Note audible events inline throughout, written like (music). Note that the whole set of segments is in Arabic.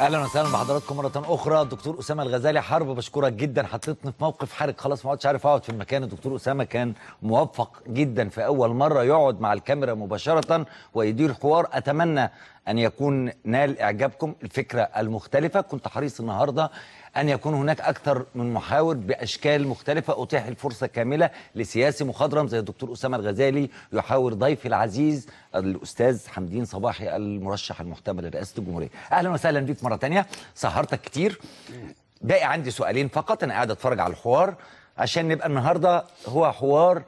اهلا وسهلا بحضراتكم مره اخرى دكتور اسامه الغزالي حرب بشكرك جدا حطيتني في موقف حرج خلاص ما عدتش عارف اقعد في المكان الدكتور اسامه كان موفق جدا في اول مره يقعد مع الكاميرا مباشره ويدير الحوار اتمنى ان يكون نال اعجابكم الفكره المختلفه كنت حريص النهارده أن يكون هناك أكثر من محاور بأشكال مختلفة أتيح الفرصة كاملة لسياسي مخضرم زي الدكتور أسامة الغزالي يحاور ضيفي العزيز الأستاذ حمدين صباحي المرشح المحتمل لرئاسة الجمهورية أهلا وسهلا بيك مرة تانية سهرتك كتير باقي عندي سؤالين فقط أنا قاعد أتفرج على الحوار عشان نبقى النهاردة هو حوار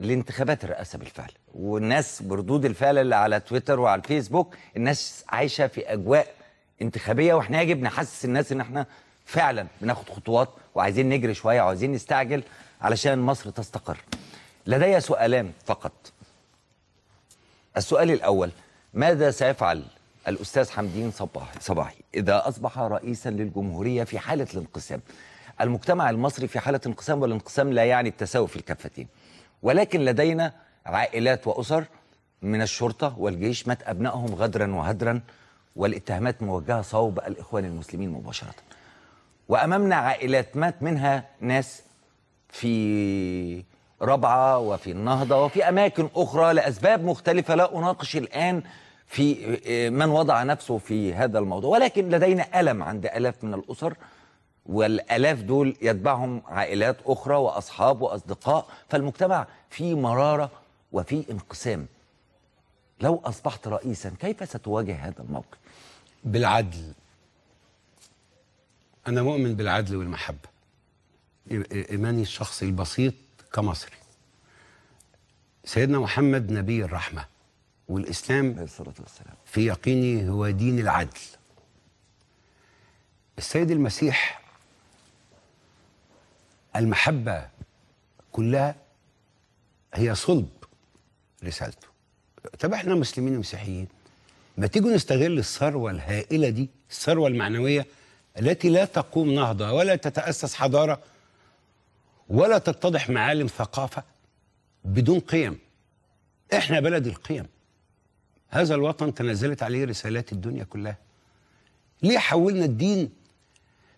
لانتخابات الرئاسة بالفعل والناس بردود الفعل اللي على تويتر وعلى الفيسبوك الناس عايشة في أجواء انتخابيه واحنا يجب نحسس الناس ان احنا فعلا بناخد خطوات وعايزين نجري شويه وعايزين نستعجل علشان مصر تستقر. لدي سؤالان فقط. السؤال الاول ماذا سيفعل الاستاذ حمدين صباحي صباحي اذا اصبح رئيسا للجمهوريه في حاله الانقسام؟ المجتمع المصري في حاله انقسام والانقسام لا يعني التساوي في الكفتين. ولكن لدينا عائلات واسر من الشرطه والجيش مات ابنائهم غدرا وهدرا والاتهامات موجهه صوب الاخوان المسلمين مباشره. وامامنا عائلات مات منها ناس في رابعه وفي النهضه وفي اماكن اخرى لاسباب مختلفه لا اناقش الان في آه، من وضع نفسه في هذا الموضوع ولكن لدينا الم عند الاف من الاسر والالاف دول يتبعهم عائلات اخرى واصحاب واصدقاء فالمجتمع في مراره وفي انقسام لو اصبحت رئيسا كيف ستواجه هذا الموقف بالعدل أنا مؤمن بالعدل والمحبة إيماني الشخصي البسيط كمصري سيدنا محمد نبي الرحمة والإسلام في يقيني هو دين العدل السيد المسيح المحبة كلها هي صلب رسالته طب احنا مسلمين ومسيحيين ما تيجوا نستغل الثروة الهائلة دي الثروة المعنوية التي لا تقوم نهضة ولا تتأسس حضارة ولا تتضح معالم ثقافة بدون قيم احنا بلد القيم هذا الوطن تنزلت عليه رسالات الدنيا كلها ليه حولنا الدين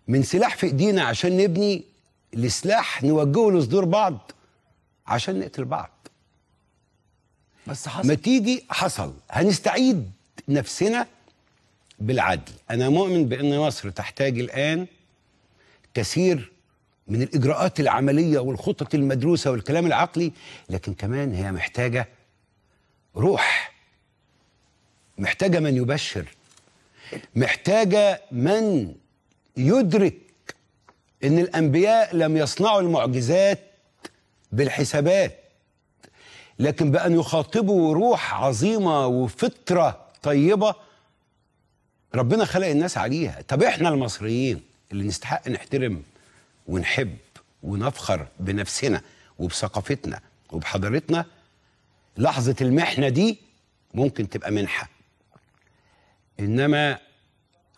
من سلاح في ايدينا عشان نبني لسلاح نوجهه لصدور بعض عشان نقتل بعض بس حصل ما تيجي حصل هنستعيد نفسنا بالعدل أنا مؤمن بأن مصر تحتاج الآن تسير من الإجراءات العملية والخطط المدروسة والكلام العقلي لكن كمان هي محتاجة روح محتاجة من يبشر محتاجة من يدرك ان الانبياء لم يصنعوا المعجزات بالحسابات لكن بان يخاطبوا روح عظيمه وفطره طيبه ربنا خلق الناس عليها طب احنا المصريين اللي نستحق نحترم ونحب ونفخر بنفسنا وبثقافتنا وبحضارتنا لحظة المحنة دي ممكن تبقى منحة إنما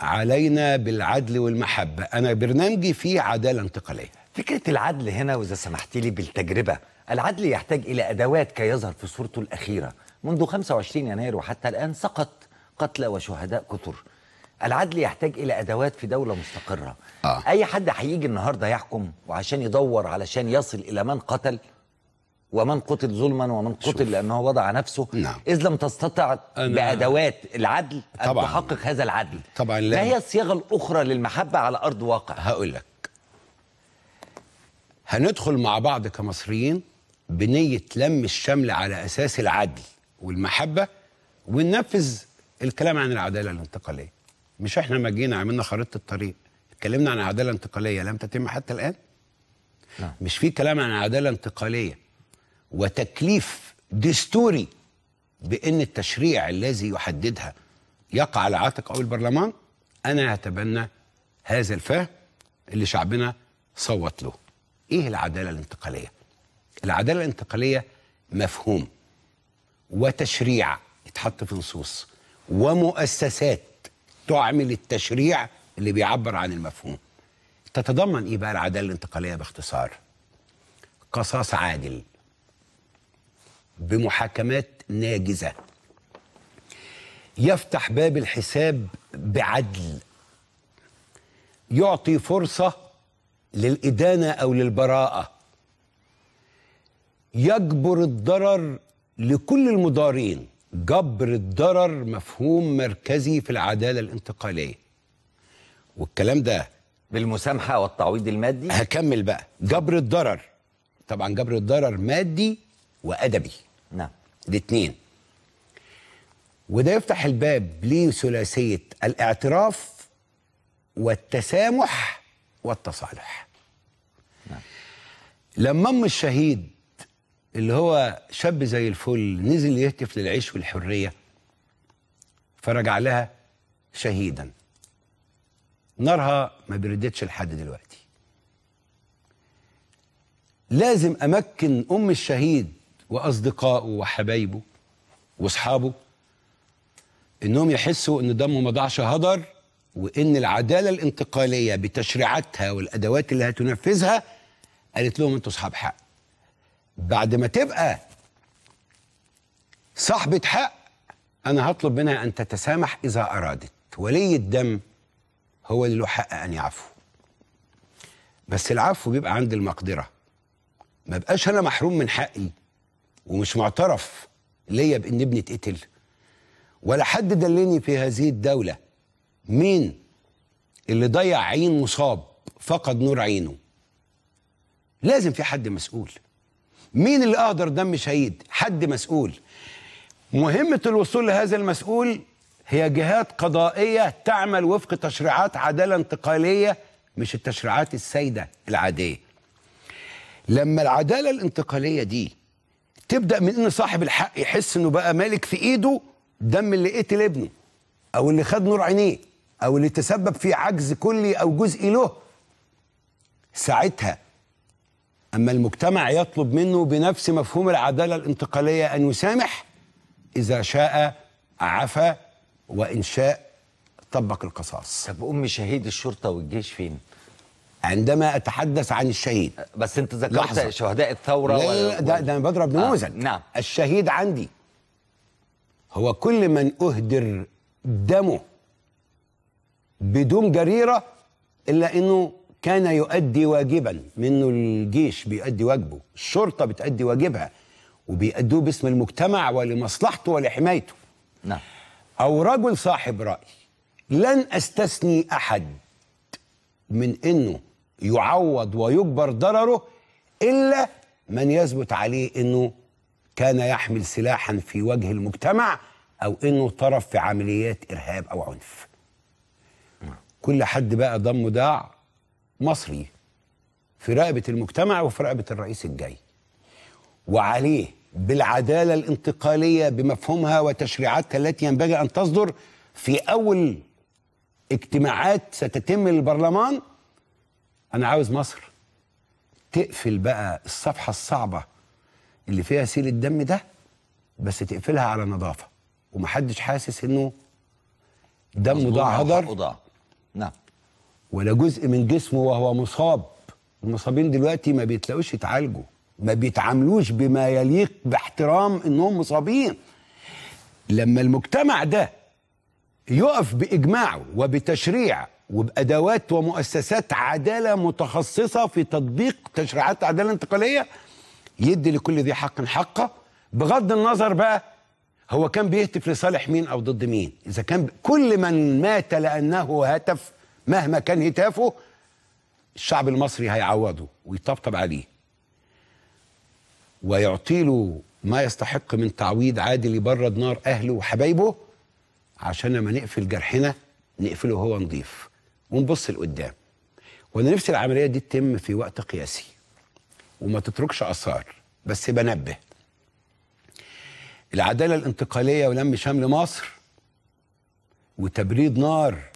علينا بالعدل والمحبة أنا برنامجي فيه عدالة انتقالية فكرة العدل هنا وإذا سمحت لي بالتجربة العدل يحتاج إلى أدوات كي يظهر في صورته الأخيرة منذ 25 يناير وحتى الآن سقط قتلى وشهداء كثر العدل يحتاج الى ادوات في دوله مستقره آه. اي حد هيجي النهارده يحكم وعشان يدور علشان يصل الى من قتل ومن قتل ظلما ومن قتل شوف. لانه وضع نفسه نعم. اذ لم تستطع أنا... بادوات العدل ان تحقق هذا العدل طبعا لا ما هي الصياغه الاخرى للمحبه على ارض واقع هقول لك هندخل مع بعض كمصريين بنيه لم الشمل على اساس العدل والمحبه وننفذ الكلام عن العداله الانتقاليه مش احنا ما جينا عملنا خريطه الطريق اتكلمنا عن عداله انتقاليه لم تتم حتى الان لا. نعم. مش في كلام عن عداله انتقاليه وتكليف دستوري بان التشريع الذي يحددها يقع على عاتق او البرلمان انا هتبنى هذا الفهم اللي شعبنا صوت له ايه العداله الانتقاليه العداله الانتقاليه مفهوم وتشريع يتحط في نصوص ومؤسسات تعمل التشريع اللي بيعبر عن المفهوم تتضمن ايه بقى العداله الانتقاليه باختصار قصاص عادل بمحاكمات ناجزه يفتح باب الحساب بعدل يعطي فرصه للادانه او للبراءه يجبر الضرر لكل المضارين جبر الضرر مفهوم مركزي في العدالة الانتقالية والكلام ده بالمسامحة والتعويض المادي هكمل بقى جبر الضرر طبعا جبر الضرر مادي وأدبي نعم الاثنين وده يفتح الباب لثلاثية الاعتراف والتسامح والتصالح نعم. لما أم الشهيد اللي هو شاب زي الفل نزل يهتف للعيش والحرية فرجع لها شهيدا نارها ما بردتش لحد دلوقتي لازم أمكن أم الشهيد وأصدقائه وحبايبه وأصحابه إنهم يحسوا إن دمه ما ضاعش هدر وإن العدالة الانتقالية بتشريعاتها والأدوات اللي هتنفذها قالت لهم أنتوا أصحاب حق بعد ما تبقى صاحبة حق أنا هطلب منها أن تتسامح إذا أرادت ولي الدم هو اللي له حق أن يعفو بس العفو بيبقى عند المقدرة ما بقاش أنا محروم من حقي ومش معترف ليا بإن ابني اتقتل ولا حد دلني في هذه الدولة مين اللي ضيع عين مصاب فقد نور عينه لازم في حد مسؤول مين اللي اهدر دم شهيد حد مسؤول مهمه الوصول لهذا المسؤول هي جهات قضائيه تعمل وفق تشريعات عداله انتقاليه مش التشريعات السيدة العاديه لما العداله الانتقاليه دي تبدا من ان صاحب الحق يحس انه بقى مالك في ايده دم اللي قتل ابنه او اللي خد نور عينيه او اللي تسبب في عجز كلي او جزئي له ساعتها أما المجتمع يطلب منه بنفس مفهوم العدالة الانتقالية أن يسامح إذا شاء عفا وإن شاء طبق القصاص طب أم شهيد الشرطة والجيش فين؟ عندما أتحدث عن الشهيد بس أنت ذكرت شهداء الثورة لا, لا, لا ده, ده أنا بضرب آه، نموذج آه. نعم الشهيد عندي هو كل من أهدر دمه بدون جريرة إلا أنه كان يؤدي واجبا منه الجيش بيؤدي واجبه الشرطة بتؤدي واجبها وبيأدوه باسم المجتمع ولمصلحته ولحمايته نعم أو رجل صاحب رأي لن أستثني أحد من أنه يعوض ويجبر ضرره إلا من يثبت عليه أنه كان يحمل سلاحا في وجه المجتمع أو أنه طرف في عمليات إرهاب أو عنف نعم. كل حد بقى ضمه داع مصري في رقبة المجتمع وفي رقبة الرئيس الجاي وعليه بالعدالة الانتقالية بمفهومها وتشريعاتها التي ينبغي أن تصدر في أول اجتماعات ستتم للبرلمان أنا عاوز مصر تقفل بقى الصفحة الصعبة اللي فيها سيل الدم ده بس تقفلها على نظافة ومحدش حاسس إنه دمه ضاع هدر نعم ولا جزء من جسمه وهو مصاب المصابين دلوقتي ما بيتلاقوش يتعالجوا ما بيتعاملوش بما يليق باحترام انهم مصابين لما المجتمع ده يقف باجماعه وبتشريع وبادوات ومؤسسات عداله متخصصه في تطبيق تشريعات عداله انتقاليه يدي لكل ذي حق حقه بغض النظر بقى هو كان بيهتف لصالح مين او ضد مين اذا كان كل من مات لانه هتف مهما كان هتافه الشعب المصري هيعوضه ويطبطب عليه ويعطي له ما يستحق من تعويض عادل يبرد نار اهله وحبايبه عشان لما نقفل جرحنا نقفله هو نضيف ونبص لقدام وانا نفسي العمليه دي تتم في وقت قياسي وما تتركش اثار بس بنبه العداله الانتقاليه ولم شمل مصر وتبريد نار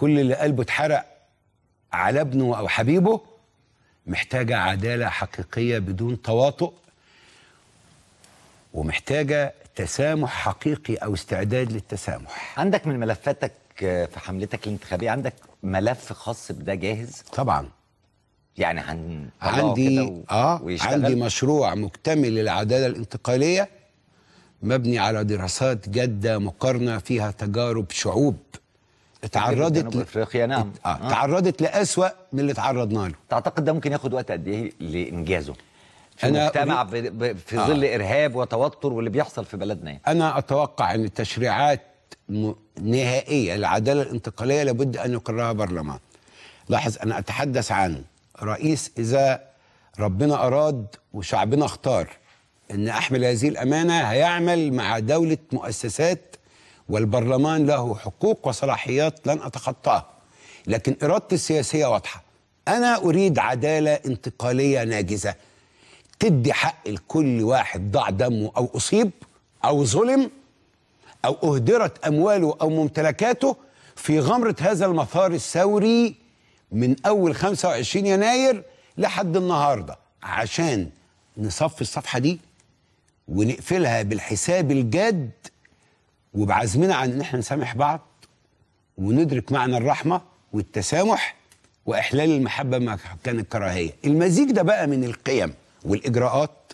كل اللي قلبه اتحرق على ابنه او حبيبه محتاجه عداله حقيقيه بدون تواطؤ ومحتاجه تسامح حقيقي او استعداد للتسامح عندك من ملفاتك في حملتك الانتخابيه عندك ملف خاص بده جاهز طبعا يعني عن عندي و... اه عندي مشروع مكتمل للعداله الانتقاليه مبني على دراسات جاده مقارنه فيها تجارب شعوب تعرضت ل... افريقيا نعم ات... آه،, آه. تعرضت لاسوا من اللي تعرضنا له تعتقد ده ممكن ياخد وقت قد ايه لانجازه في أنا مجتمع ب... ب... في آه. ظل ارهاب وتوتر واللي بيحصل في بلدنا يعني. انا اتوقع ان التشريعات م... نهائيه العداله الانتقاليه لابد ان يقرها برلمان لاحظ انا اتحدث عن رئيس اذا ربنا اراد وشعبنا اختار ان احمل هذه الامانه هيعمل مع دوله مؤسسات والبرلمان له حقوق وصلاحيات لن أتخطاها لكن إرادتي السياسية واضحة أنا أريد عدالة انتقالية ناجزة تدي حق لكل واحد ضاع دمه أو أصيب أو ظلم أو أهدرت أمواله أو ممتلكاته في غمرة هذا المسار الثوري من أول 25 يناير لحد النهاردة عشان نصفي الصفحة دي ونقفلها بالحساب الجاد وبعزمنا عن ان احنا نسامح بعض وندرك معنى الرحمه والتسامح واحلال المحبه ما كان الكراهيه المزيج ده بقى من القيم والاجراءات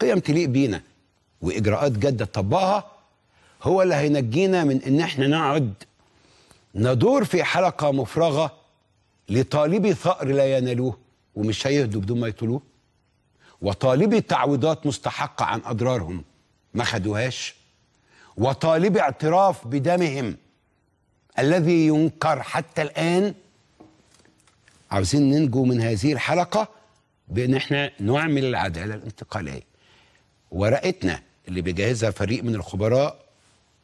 قيم تليق بينا واجراءات جاده تطبقها هو اللي هينجينا من ان احنا نقعد ندور في حلقه مفرغه لطالبي ثأر لا ينالوه ومش هيهدوا بدون ما يطلوه وطالبي تعويضات مستحقه عن اضرارهم ما خدوهاش وطالب اعتراف بدمهم الذي ينكر حتى الآن عاوزين ننجو من هذه الحلقة بأن احنا نعمل العدالة الانتقالية ورقتنا اللي بيجهزها فريق من الخبراء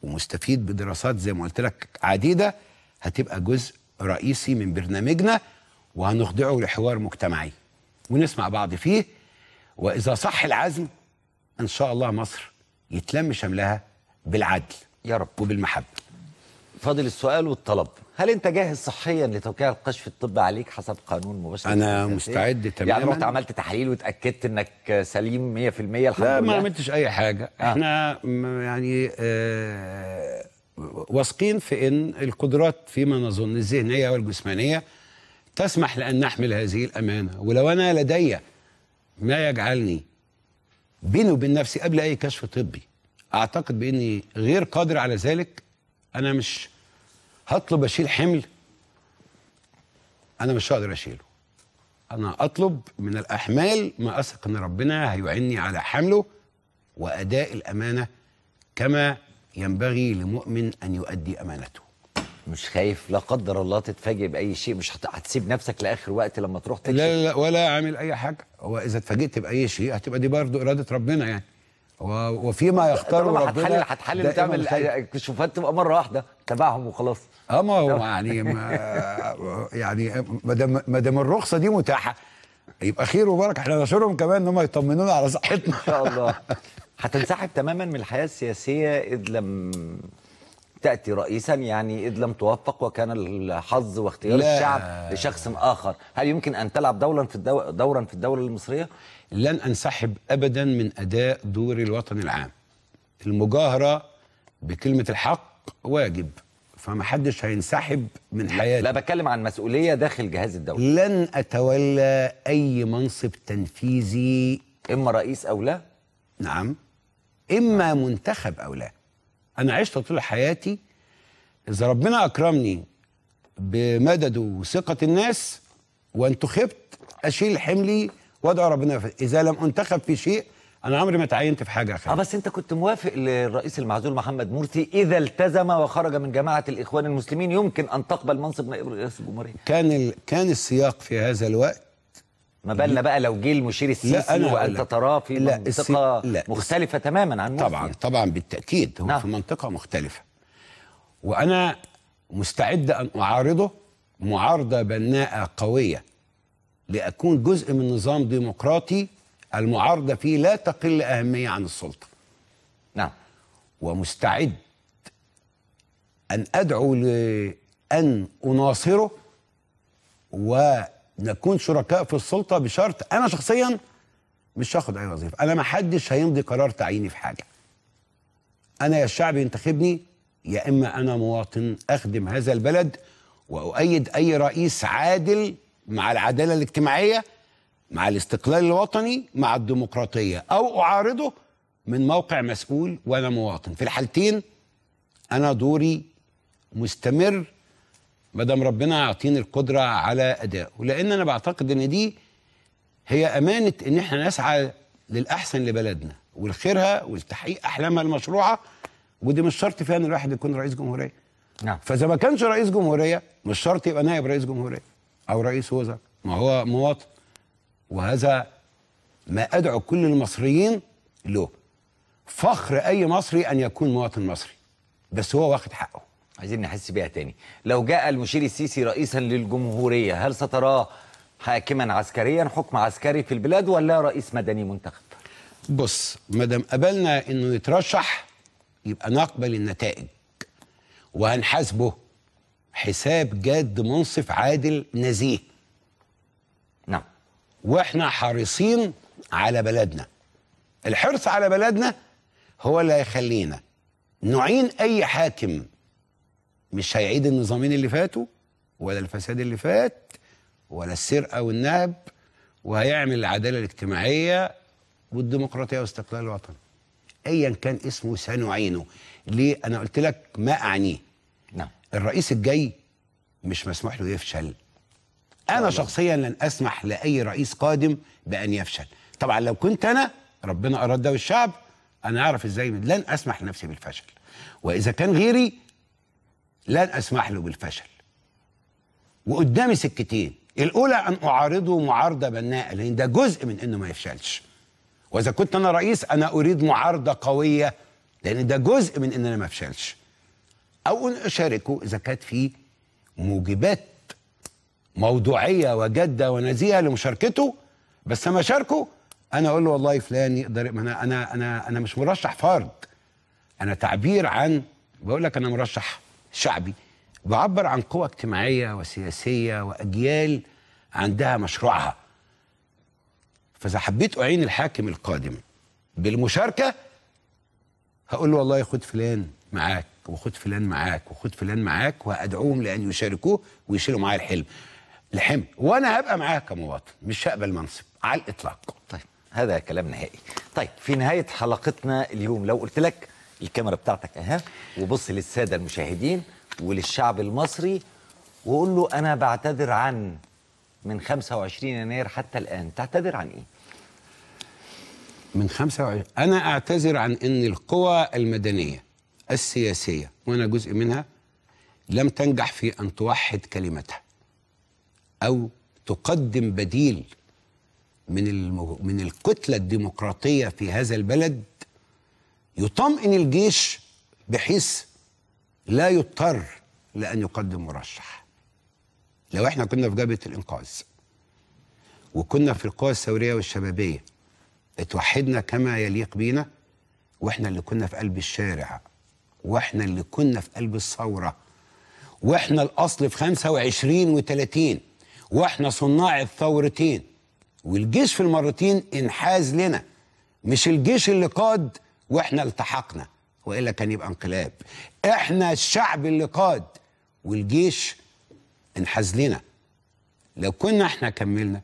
ومستفيد بدراسات زي ما قلت لك عديدة هتبقى جزء رئيسي من برنامجنا وهنخضعه لحوار مجتمعي ونسمع بعض فيه وإذا صح العزم إن شاء الله مصر يتلم شملها بالعدل يا رب وبالمحبة فاضل السؤال والطلب هل انت جاهز صحيا لتوقيع الكشف الطبي عليك حسب قانون مباشر انا مستعد تماما يعني رحت عملت تحليل واتاكدت انك سليم 100% الحمد لله لا ما عملتش اي حاجه آه. احنا يعني آه واثقين في ان القدرات فيما نظن الذهنيه والجسمانيه تسمح لان نحمل هذه الامانه ولو انا لدي ما يجعلني بيني وبين نفسي قبل اي كشف طبي اعتقد باني غير قادر على ذلك انا مش هطلب اشيل حمل انا مش هقدر اشيله انا اطلب من الاحمال ما اثق ان ربنا هيعني على حمله واداء الامانه كما ينبغي لمؤمن ان يؤدي امانته مش خايف لا قدر الله تتفاجئ باي شيء مش هتسيب نفسك لاخر وقت لما تروح تكشف لا لا ولا عامل اي حاجه هو اذا اتفاجئت باي شيء هتبقى دي برضه اراده ربنا يعني وفيما يختار ربنا هتحلل هتحلل وتعمل كشوفات تبقى مره واحده تبعهم وخلاص اه ما هو يعني ما (laughs) يعني ما دام الرخصه دي متاحه يبقى خير وبركه احنا نشرهم كمان ان هم يطمنونا على صحتنا ان شاء الله (laughs) هتنسحب تماما من الحياه السياسيه اذ لم تأتي رئيسا يعني إذ لم توفق وكان الحظ واختيار لا. الشعب لشخص آخر هل يمكن أن تلعب دورا في, الدو... دورا في الدولة المصرية لن أنسحب أبدا من أداء دوري الوطني العام المجاهرة بكلمة الحق واجب فما حدش هينسحب من حياتي لا بتكلم عن مسؤولية داخل جهاز الدولة لن أتولى أي منصب تنفيذي إما رئيس أو لا نعم إما نعم. منتخب أو لا أنا عشت طول حياتي إذا ربنا أكرمني بمدده وثقة الناس وانتخبت أشيل حملي وادعو ربنا اذا لم انتخب في شيء انا عمري ما تعينت في حاجه اخرى اه بس انت كنت موافق للرئيس المعزول محمد مرسي اذا التزم وخرج من جماعه الاخوان المسلمين يمكن ان تقبل منصب نائب رئيس الجمهوريه كان ال... كان السياق في هذا الوقت ما بالنا بقى لو جه المشير السيسي وانت تراه في لا منطقه لا مختلفه تماما عن مرسي طبعا طبعا بالتاكيد هو نعم. في منطقه مختلفه وانا مستعد ان اعارضه معارضه بناءه قويه لأكون جزء من نظام ديمقراطي المعارضة فيه لا تقل أهمية عن السلطة نعم ومستعد أن أدعو لأن أناصره ونكون شركاء في السلطة بشرط أنا شخصيا مش هاخد أي وظيفة أنا ما حدش هيمضي قرار تعييني في حاجة أنا يا الشعب ينتخبني يا إما أنا مواطن أخدم هذا البلد وأؤيد أي رئيس عادل مع العداله الاجتماعيه مع الاستقلال الوطني مع الديمقراطيه او اعارضه من موقع مسؤول وانا مواطن في الحالتين انا دوري مستمر ما دام ربنا يعطيني القدره على ادائه لان انا بعتقد ان دي هي امانه ان احنا نسعى للاحسن لبلدنا ولخيرها ولتحقيق احلامها المشروعه ودي مش شرط فيها ان الواحد يكون رئيس جمهوريه نعم فاذا ما كانش رئيس جمهوريه مش شرط يبقى نائب رئيس جمهوريه أو رئيس وزراء ما هو مواطن وهذا ما أدعو كل المصريين له فخر أي مصري أن يكون مواطن مصري بس هو واخد حقه عايزين نحس بيها تاني لو جاء المشير السيسي رئيسا للجمهورية هل ستراه حاكما عسكريا حكم عسكري في البلاد ولا رئيس مدني منتخب بص ما دام قبلنا انه يترشح يبقى نقبل النتائج وهنحاسبه حساب جاد منصف عادل نزيه نعم واحنا حريصين على بلدنا الحرص على بلدنا هو اللي هيخلينا نعين اي حاكم مش هيعيد النظامين اللي فاتوا ولا الفساد اللي فات ولا السرقه والنهب وهيعمل العداله الاجتماعيه والديمقراطيه واستقلال الوطن ايا كان اسمه سنعينه ليه انا قلت لك ما اعنيه الرئيس الجاي مش مسموح له يفشل انا شخصيا لن اسمح لاي رئيس قادم بان يفشل طبعا لو كنت انا ربنا اراد ده والشعب انا اعرف ازاي لن اسمح لنفسي بالفشل واذا كان غيري لن اسمح له بالفشل وقدامي سكتين الاولى ان اعارضه معارضه بناءه لان ده جزء من انه ما يفشلش واذا كنت انا رئيس انا اريد معارضه قويه لان ده جزء من ان انا ما افشلش أو أن أشاركه إذا كانت في موجبات موضوعية وجادة ونزيهة لمشاركته بس لما أشاركه أنا أقول له والله فلان يقدر أنا أنا أنا أنا مش مرشح فرد أنا تعبير عن بقول لك أنا مرشح شعبي بعبر عن قوى اجتماعية وسياسية وأجيال عندها مشروعها فإذا حبيت أعين الحاكم القادم بالمشاركة هقول له والله خد فلان معاك وخد فلان معاك وخد فلان معاك وادعوهم لان يشاركوه ويشيلوا معايا الحلم الحمل وانا هبقى معاك كمواطن مش هقبل منصب على الاطلاق طيب هذا كلام نهائي طيب في نهايه حلقتنا اليوم لو قلت لك الكاميرا بتاعتك اها وبص للساده المشاهدين وللشعب المصري وقول له انا بعتذر عن من 25 يناير حتى الان تعتذر عن ايه من 25 انا اعتذر عن ان القوى المدنيه السياسية وأنا جزء منها لم تنجح في أن توحد كلمتها أو تقدم بديل من من الكتلة الديمقراطية في هذا البلد يطمئن الجيش بحيث لا يضطر لأن يقدم مرشح لو احنا كنا في جبهة الإنقاذ وكنا في القوى الثورية والشبابية اتوحدنا كما يليق بينا واحنا اللي كنا في قلب الشارع واحنا اللي كنا في قلب الثوره واحنا الاصل في 25 و30 واحنا صناع الثورتين والجيش في المرتين انحاز لنا مش الجيش اللي قاد واحنا التحقنا والا كان يبقى انقلاب احنا الشعب اللي قاد والجيش انحاز لنا لو كنا احنا كملنا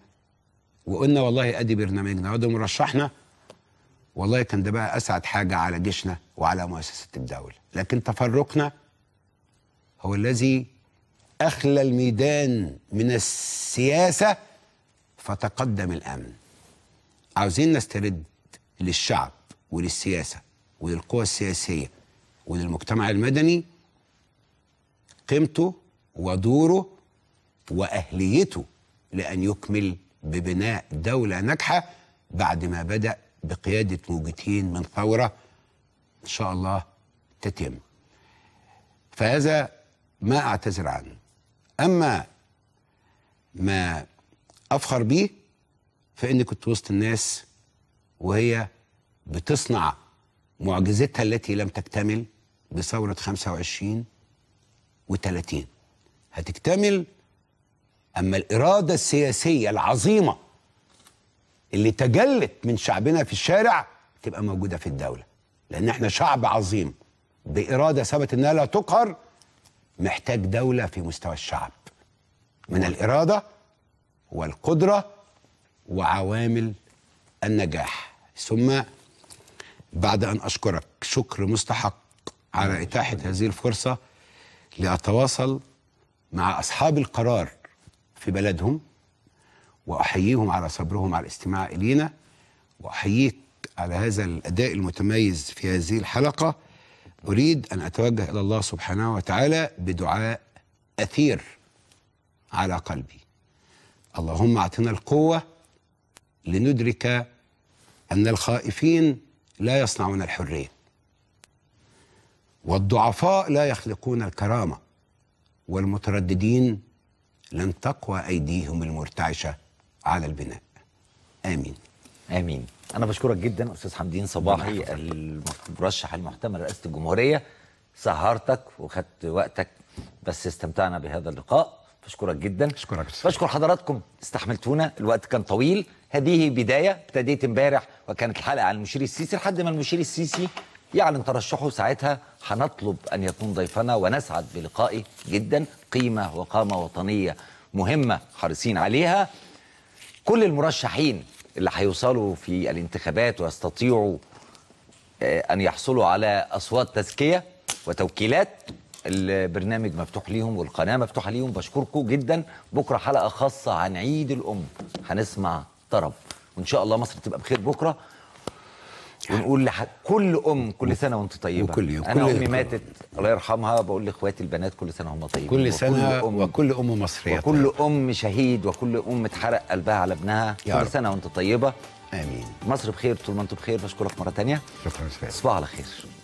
وقلنا والله ادي برنامجنا وادي مرشحنا والله كان ده بقى اسعد حاجه على جيشنا وعلى مؤسسه الدوله لكن تفرقنا هو الذي اخلى الميدان من السياسه فتقدم الامن عاوزين نسترد للشعب وللسياسه وللقوى السياسيه وللمجتمع المدني قيمته ودوره واهليته لان يكمل ببناء دوله ناجحه بعد ما بدا بقيادة موجتين من ثورة إن شاء الله تتم فهذا ما أعتذر عنه أما ما أفخر به فإني كنت وسط الناس وهي بتصنع معجزتها التي لم تكتمل بثورة 25 و30 هتكتمل أما الإرادة السياسية العظيمة اللي تجلت من شعبنا في الشارع تبقى موجودة في الدولة لأن احنا شعب عظيم بإرادة ثبت أنها لا تقهر محتاج دولة في مستوى الشعب من الإرادة والقدرة وعوامل النجاح ثم بعد أن أشكرك شكر مستحق على إتاحة هذه الفرصة لأتواصل مع أصحاب القرار في بلدهم واحييهم على صبرهم على الاستماع الينا واحييك على هذا الاداء المتميز في هذه الحلقه اريد ان اتوجه الى الله سبحانه وتعالى بدعاء اثير على قلبي اللهم اعطنا القوه لندرك ان الخائفين لا يصنعون الحريه والضعفاء لا يخلقون الكرامه والمترددين لن تقوى ايديهم المرتعشه على البناء امين امين انا بشكرك جدا استاذ حمدين صباحي المرشح المحتمل رئاسه الجمهوريه سهرتك وخدت وقتك بس استمتعنا بهذا اللقاء بشكرك جدا بشكرك بشكر حضراتكم استحملتونا الوقت كان طويل هذه بدايه ابتديت امبارح وكانت الحلقه عن المشير السيسي لحد ما المشير السيسي يعلن ترشحه ساعتها هنطلب ان يكون ضيفنا ونسعد بلقائه جدا قيمه وقامه وطنيه مهمه حريصين عليها كل المرشحين اللي هيوصلوا في الانتخابات ويستطيعوا آه، أن يحصلوا على أصوات تزكية وتوكيلات البرنامج مفتوح ليهم والقناة مفتوحة ليهم بشكركم جدا بكرة حلقة خاصة عن عيد الأم هنسمع طرب وإن شاء الله مصر تبقى بخير بكرة ونقول لح... كل ام كل سنه وانت طيبه وكل يوم انا كل امي ماتت الله يرحمها بقول لاخواتي البنات كل سنه وهم طيبين كل سنه وكل ام, وكل أم مصريه وكل ام شهيد وكل ام اتحرق قلبها على ابنها كل رب. سنه وانت طيبه امين مصر بخير طول ما انتم بخير بشكرك مره ثانيه شكرا على خير